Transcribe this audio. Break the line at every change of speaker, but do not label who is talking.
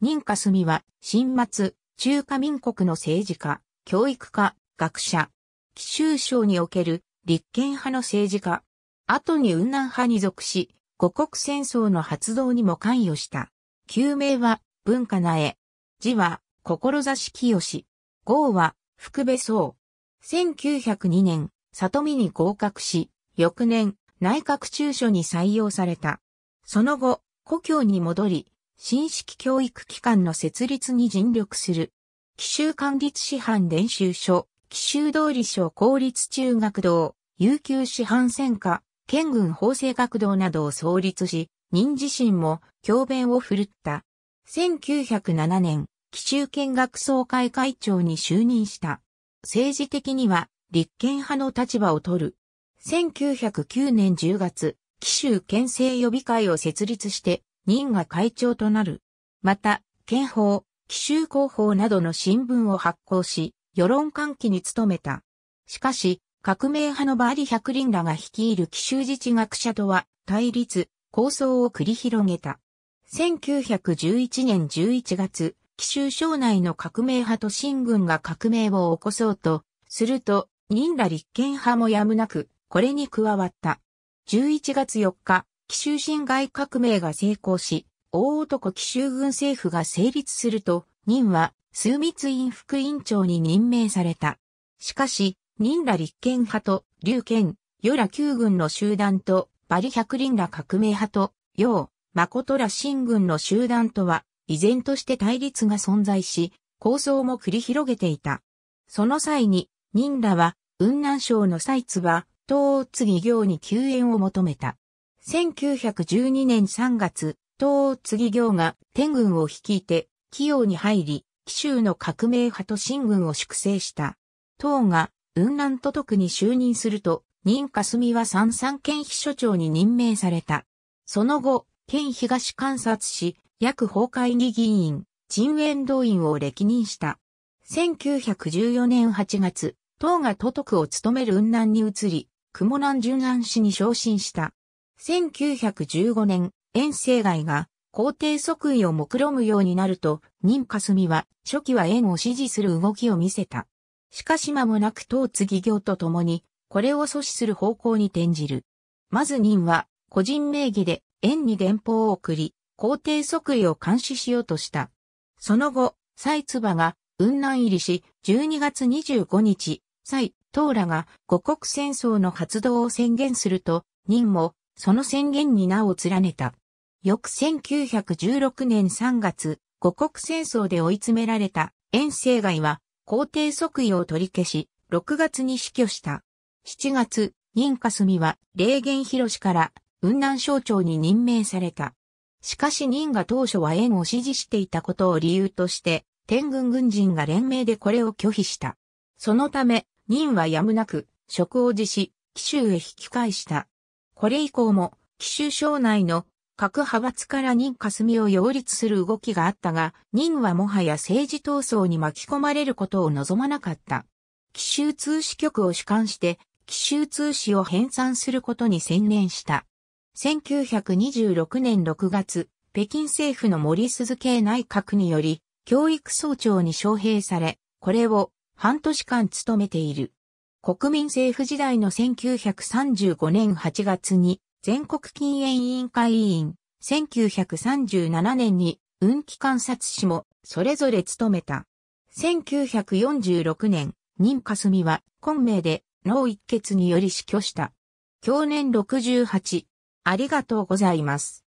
任霞住は、新末、中華民国の政治家、教育家、学者、紀州省における立憲派の政治家、後に雲南派に属し、五国戦争の発動にも関与した。旧名は、文化苗。字は、志清。号は、福部総。1902年、里見に合格し、翌年、内閣中書に採用された。その後、故郷に戻り、新式教育機関の設立に尽力する。紀州管理師範練習所、紀州通り所公立中学堂、悠久師範専科、県軍法制学堂などを創立し、任自身も教鞭を振るった。1907年、紀州県学総会会長に就任した。政治的には立憲派の立場を取る。1909年10月、紀州県政予備会を設立して、任が会長となる。また、憲法、奇襲広報などの新聞を発行し、世論喚起に努めた。しかし、革命派のバーリ・百輪らが率いる奇襲自治学者とは対立、構想を繰り広げた。1911年11月、奇襲省内の革命派と新軍が革命を起こそうと、すると、忍ら立憲派もやむなく、これに加わった。11月4日、奇襲侵害革命が成功し、大男奇襲軍政府が成立すると、任は、枢密院副委員長に任命された。しかし、任ら立憲派と、劉憲、与ら旧軍の集団と、バリ百輪ら革命派と、楊、誠ら新軍の集団とは、依然として対立が存在し、構想も繰り広げていた。その際に、任らは、雲南省の蔡津は、東津義行に救援を求めた。1912年3月、東次行が天軍を率いて、紀陽に入り、紀州の革命派と新軍を粛清した。党が雲南都督に就任すると、任霞は三三県秘書長に任命された。その後、県東観察市、約法会議議員、陳炎動員を歴任した。1914年8月、党が都督を務める雲南に移り、雲南巡安市に昇進した。1915年、遠征外が皇帝即位を目論むようになると、任霞は、初期は縁を支持する動きを見せた。しかし間もなく唐津義業と共に、これを阻止する方向に転じる。まず任は、個人名義で、縁に電報を送り、皇帝即位を監視しようとした。その後、蔡唾が、雲南入りし、12月25日、蔡、東羅が五国戦争の発動を宣言すると、任も、その宣言に名を連ねた。翌1916年3月、五国戦争で追い詰められた遠征外は皇帝即位を取り消し、6月に死去した。7月、任霞は霊源広から雲南省庁に任命された。しかし任が当初は縁を支持していたことを理由として、天軍軍人が連名でこれを拒否した。そのため、任はやむなく、職を辞し、紀州へ引き返した。これ以降も、奇襲省内の各派閥から任霞を擁立する動きがあったが、任はもはや政治闘争に巻き込まれることを望まなかった。奇襲通史局を主管して、奇襲通史を編纂することに専念した。1926年6月、北京政府の森鈴系内閣により、教育総長に招聘され、これを半年間務めている。国民政府時代の1935年8月に全国禁煙委員会委員、1937年に運気観察士もそれぞれ務めた。1946年、任霞は昆明で脳一血により死去した。去年68。ありがとうございます。